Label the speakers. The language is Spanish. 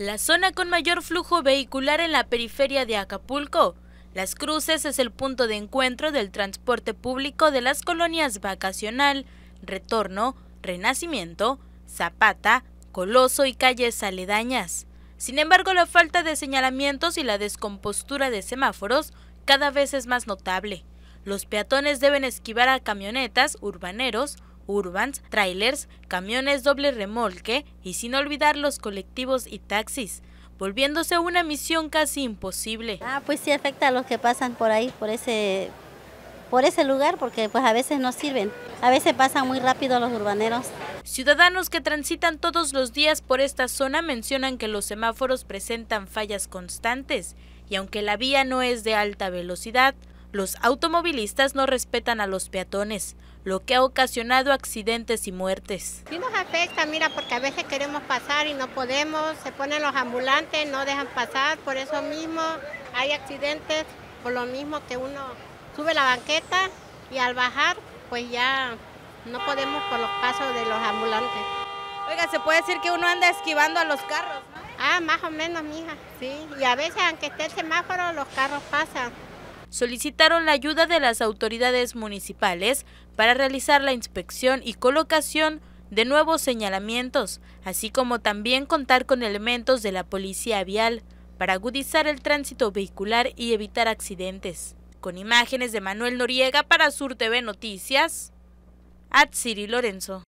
Speaker 1: la zona con mayor flujo vehicular en la periferia de Acapulco. Las Cruces es el punto de encuentro del transporte público de las colonias Vacacional, Retorno, Renacimiento, Zapata, Coloso y calles aledañas. Sin embargo, la falta de señalamientos y la descompostura de semáforos cada vez es más notable. Los peatones deben esquivar a camionetas, urbaneros, urbans, trailers, camiones doble remolque y sin olvidar los colectivos y taxis, volviéndose una misión casi imposible. Ah,
Speaker 2: pues sí afecta a los que pasan por ahí, por ese, por ese lugar, porque pues a veces no sirven, a veces pasan muy rápido los urbaneros.
Speaker 1: Ciudadanos que transitan todos los días por esta zona mencionan que los semáforos presentan fallas constantes y aunque la vía no es de alta velocidad, los automovilistas no respetan a los peatones, lo que ha ocasionado accidentes y muertes.
Speaker 3: Sí nos afecta, mira, porque a veces queremos pasar y no podemos, se ponen los ambulantes, no dejan pasar, por eso mismo hay accidentes, por lo mismo que uno sube la banqueta y al bajar pues ya no podemos por los pasos de los ambulantes. Oiga, se puede decir que uno anda esquivando a los carros, ¿no? Ah, más o menos, mija, sí. Y a veces, aunque esté el semáforo, los carros pasan
Speaker 1: solicitaron la ayuda de las autoridades municipales para realizar la inspección y colocación de nuevos señalamientos, así como también contar con elementos de la policía vial para agudizar el tránsito vehicular y evitar accidentes. Con imágenes de Manuel Noriega para Sur TV Noticias, Atsiri Lorenzo.